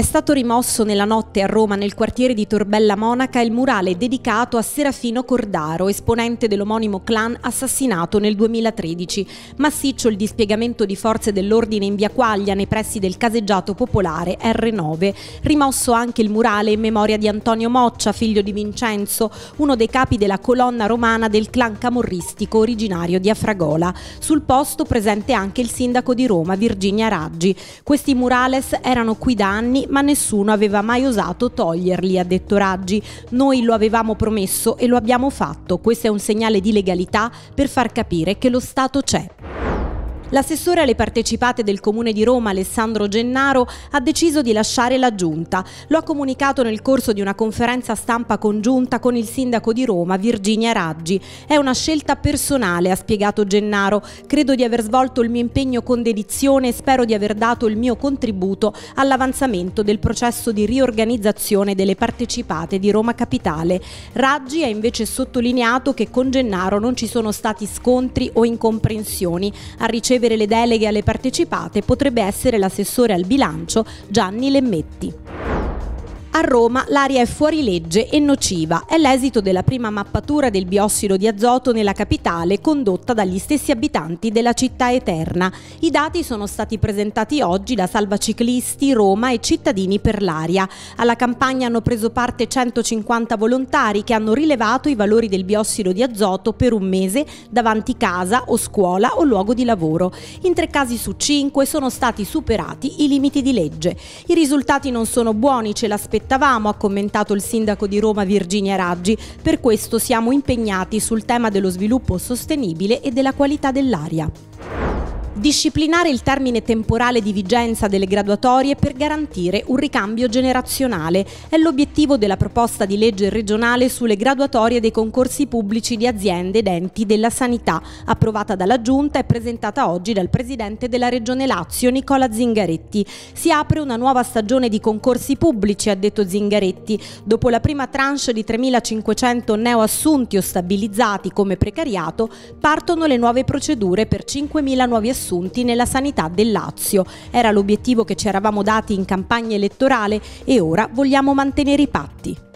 È stato rimosso nella notte a Roma, nel quartiere di Torbella Monaca, il murale dedicato a Serafino Cordaro, esponente dell'omonimo clan assassinato nel 2013. Massiccio il dispiegamento di forze dell'ordine in via Quaglia, nei pressi del caseggiato popolare R9. Rimosso anche il murale in memoria di Antonio Moccia, figlio di Vincenzo, uno dei capi della colonna romana del clan camorristico originario di Afragola. Sul posto presente anche il sindaco di Roma, Virginia Raggi. Questi murales erano qui da anni ma nessuno aveva mai osato toglierli, ha detto Raggi. Noi lo avevamo promesso e lo abbiamo fatto. Questo è un segnale di legalità per far capire che lo Stato c'è. L'assessore alle partecipate del Comune di Roma, Alessandro Gennaro, ha deciso di lasciare la Giunta. Lo ha comunicato nel corso di una conferenza stampa congiunta con il sindaco di Roma, Virginia Raggi. È una scelta personale, ha spiegato Gennaro. Credo di aver svolto il mio impegno con dedizione e spero di aver dato il mio contributo all'avanzamento del processo di riorganizzazione delle partecipate di Roma Capitale. Raggi ha invece sottolineato che con Gennaro non ci sono stati scontri o incomprensioni. Ha ricevuto ricevere le deleghe alle partecipate potrebbe essere l'assessore al bilancio Gianni Lemmetti. A Roma l'aria è fuorilegge e nociva. È l'esito della prima mappatura del biossido di azoto nella capitale condotta dagli stessi abitanti della città eterna. I dati sono stati presentati oggi da Salvaciclisti, Roma e Cittadini per l'aria. Alla campagna hanno preso parte 150 volontari che hanno rilevato i valori del biossido di azoto per un mese davanti casa o scuola o luogo di lavoro. In tre casi su cinque sono stati superati i limiti di legge. I risultati non sono buoni, ce l'aspettavamo aspettavamo, ha commentato il sindaco di Roma Virginia Raggi. Per questo siamo impegnati sul tema dello sviluppo sostenibile e della qualità dell'aria disciplinare il termine temporale di vigenza delle graduatorie per garantire un ricambio generazionale. È l'obiettivo della proposta di legge regionale sulle graduatorie dei concorsi pubblici di aziende ed enti della sanità, approvata dalla Giunta e presentata oggi dal Presidente della Regione Lazio, Nicola Zingaretti. Si apre una nuova stagione di concorsi pubblici, ha detto Zingaretti. Dopo la prima tranche di 3.500 neoassunti o stabilizzati come precariato, partono le nuove procedure per 5.000 nuovi assunti assunti nella sanità del Lazio. Era l'obiettivo che ci eravamo dati in campagna elettorale e ora vogliamo mantenere i patti.